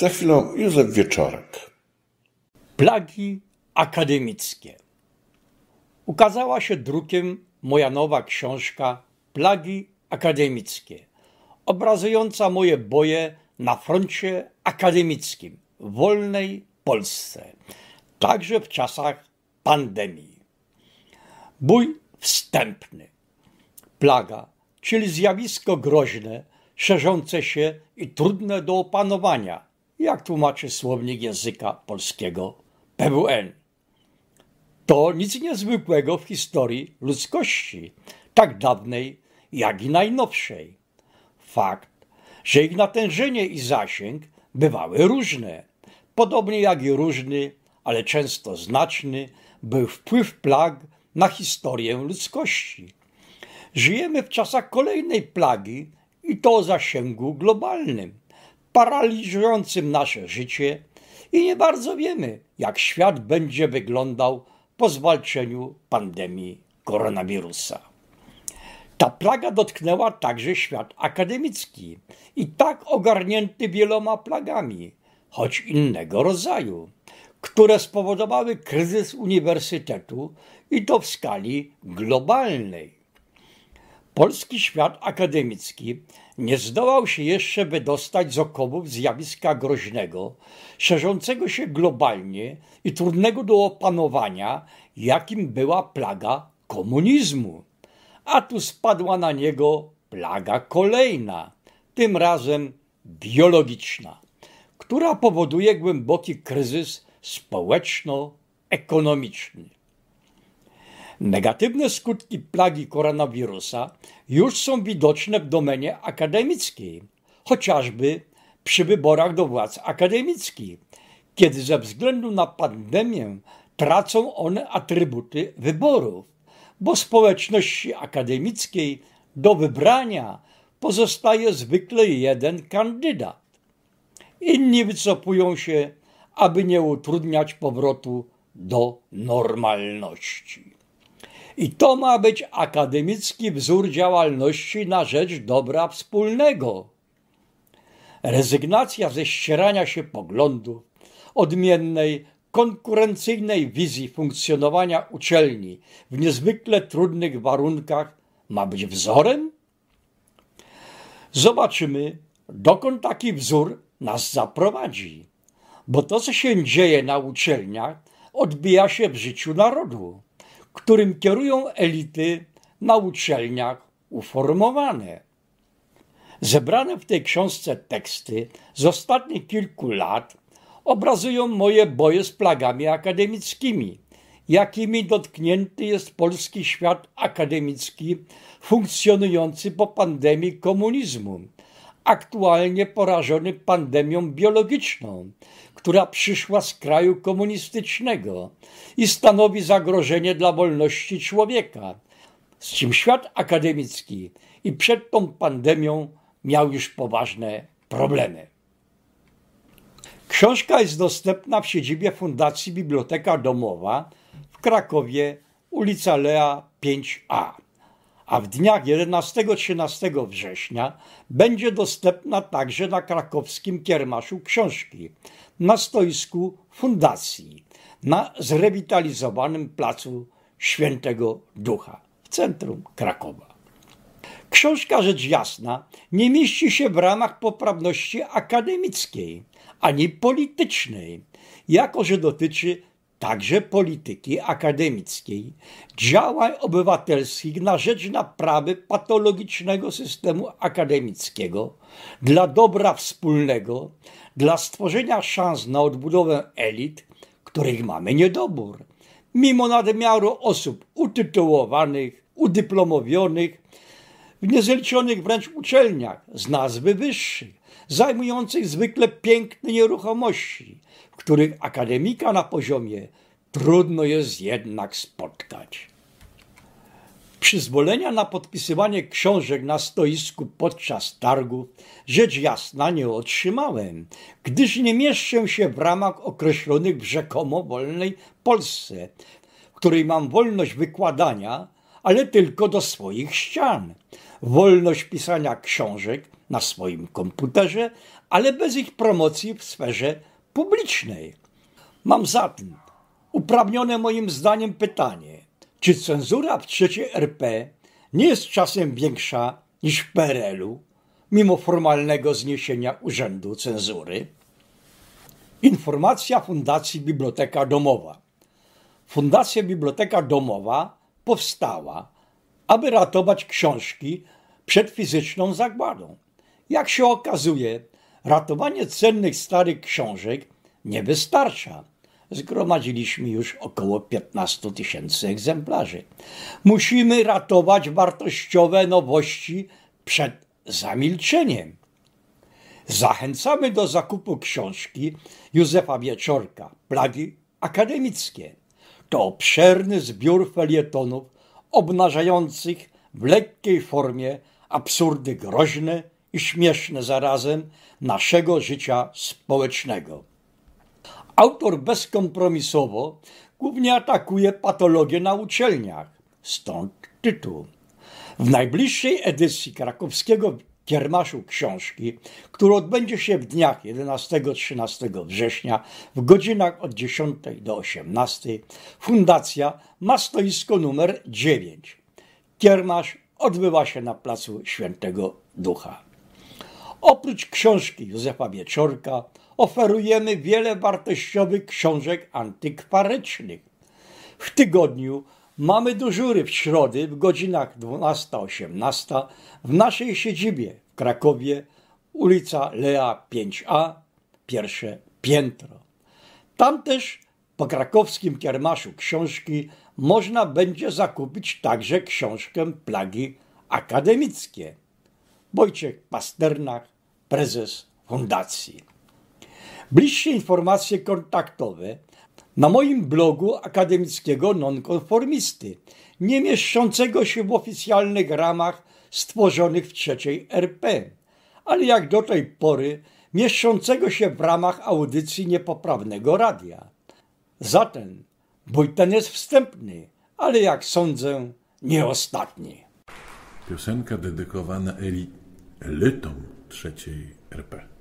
Za chwilę Józef Wieczorek. Plagi akademickie. Ukazała się drukiem moja nowa książka Plagi akademickie, obrazująca moje boje na froncie akademickim w wolnej Polsce, także w czasach pandemii. Bój wstępny. Plaga, czyli zjawisko groźne, szerzące się i trudne do opanowania – jak tłumaczy słownik języka polskiego PWN. To nic niezwykłego w historii ludzkości, tak dawnej jak i najnowszej. Fakt, że ich natężenie i zasięg bywały różne, podobnie jak i różny, ale często znaczny, był wpływ plag na historię ludzkości. Żyjemy w czasach kolejnej plagi i to o zasięgu globalnym paraliżującym nasze życie i nie bardzo wiemy, jak świat będzie wyglądał po zwalczeniu pandemii koronawirusa. Ta plaga dotknęła także świat akademicki i tak ogarnięty wieloma plagami, choć innego rodzaju, które spowodowały kryzys uniwersytetu i to w skali globalnej. Polski świat akademicki nie zdołał się jeszcze wydostać z okowów zjawiska groźnego, szerzącego się globalnie i trudnego do opanowania, jakim była plaga komunizmu. A tu spadła na niego plaga kolejna, tym razem biologiczna, która powoduje głęboki kryzys społeczno-ekonomiczny. Negatywne skutki plagi koronawirusa już są widoczne w domenie akademickiej, chociażby przy wyborach do władz akademickich, kiedy ze względu na pandemię tracą one atrybuty wyborów, bo społeczności akademickiej do wybrania pozostaje zwykle jeden kandydat. Inni wycofują się, aby nie utrudniać powrotu do normalności. I to ma być akademicki wzór działalności na rzecz dobra wspólnego. Rezygnacja ze ścierania się poglądu, odmiennej, konkurencyjnej wizji funkcjonowania uczelni w niezwykle trudnych warunkach ma być wzorem? Zobaczymy, dokąd taki wzór nas zaprowadzi, bo to, co się dzieje na uczelniach, odbija się w życiu narodu którym kierują elity na uczelniach uformowane. Zebrane w tej książce teksty z ostatnich kilku lat obrazują moje boje z plagami akademickimi, jakimi dotknięty jest polski świat akademicki funkcjonujący po pandemii komunizmu aktualnie porażony pandemią biologiczną, która przyszła z kraju komunistycznego i stanowi zagrożenie dla wolności człowieka, z czym świat akademicki i przed tą pandemią miał już poważne problemy. Książka jest dostępna w siedzibie Fundacji Biblioteka Domowa w Krakowie, ulica Lea 5A a w dniach 11-13 września będzie dostępna także na krakowskim kiermaszu książki na stoisku fundacji na zrewitalizowanym placu Świętego Ducha w centrum Krakowa. Książka rzecz jasna nie mieści się w ramach poprawności akademickiej ani politycznej, jako że dotyczy także polityki akademickiej, działań obywatelskich na rzecz naprawy patologicznego systemu akademickiego, dla dobra wspólnego, dla stworzenia szans na odbudowę elit, których mamy niedobór, mimo nadmiaru osób utytułowanych, udyplomowionych, w niezliczonych wręcz uczelniach z nazwy wyższych zajmujących zwykle piękne nieruchomości, których akademika na poziomie trudno jest jednak spotkać. Przyzwolenia na podpisywanie książek na stoisku podczas targu rzecz jasna nie otrzymałem, gdyż nie mieszczę się w ramach określonych w rzekomo wolnej Polsce, w której mam wolność wykładania, ale tylko do swoich ścian, wolność pisania książek na swoim komputerze, ale bez ich promocji w sferze publicznej. Mam zatem uprawnione moim zdaniem pytanie, czy cenzura w III RP nie jest czasem większa niż w PRL-u, mimo formalnego zniesienia Urzędu Cenzury? Informacja Fundacji Biblioteka Domowa. Fundacja Biblioteka Domowa powstała, aby ratować książki przed fizyczną zagładą. Jak się okazuje, ratowanie cennych starych książek nie wystarcza. Zgromadziliśmy już około 15 tysięcy egzemplarzy. Musimy ratować wartościowe nowości przed zamilczeniem. Zachęcamy do zakupu książki Józefa Wieczorka, Plagi Akademickie. To obszerny zbiór felietonów obnażających w lekkiej formie absurdy groźne i śmieszne zarazem naszego życia społecznego. Autor bezkompromisowo głównie atakuje patologię na uczelniach, stąd tytuł. W najbliższej edycji krakowskiego Kiermaszu Książki, który odbędzie się w dniach 11-13 września w godzinach od 10 do 18, fundacja ma stoisko numer 9. Kiermasz odbywa się na placu Świętego Ducha. Oprócz książki Józefa Wieczorka oferujemy wiele wartościowych książek antykwarycznych. W tygodniu mamy dyżury w środy w godzinach 12-18 w naszej siedzibie w Krakowie, ulica Lea 5A, pierwsze piętro. Tam też po krakowskim kiermaszu książki można będzie zakupić także książkę Plagi Akademickie. Wojciech Pasternak, prezes fundacji. Bliższe informacje kontaktowe na moim blogu akademickiego nonkonformisty, nie mieszczącego się w oficjalnych ramach stworzonych w trzeciej RP, ale jak do tej pory mieszczącego się w ramach audycji niepoprawnego radia. Zatem bój ten jest wstępny, ale jak sądzę, nie ostatni. Piosenka dedykowana Eli Lytom III RP.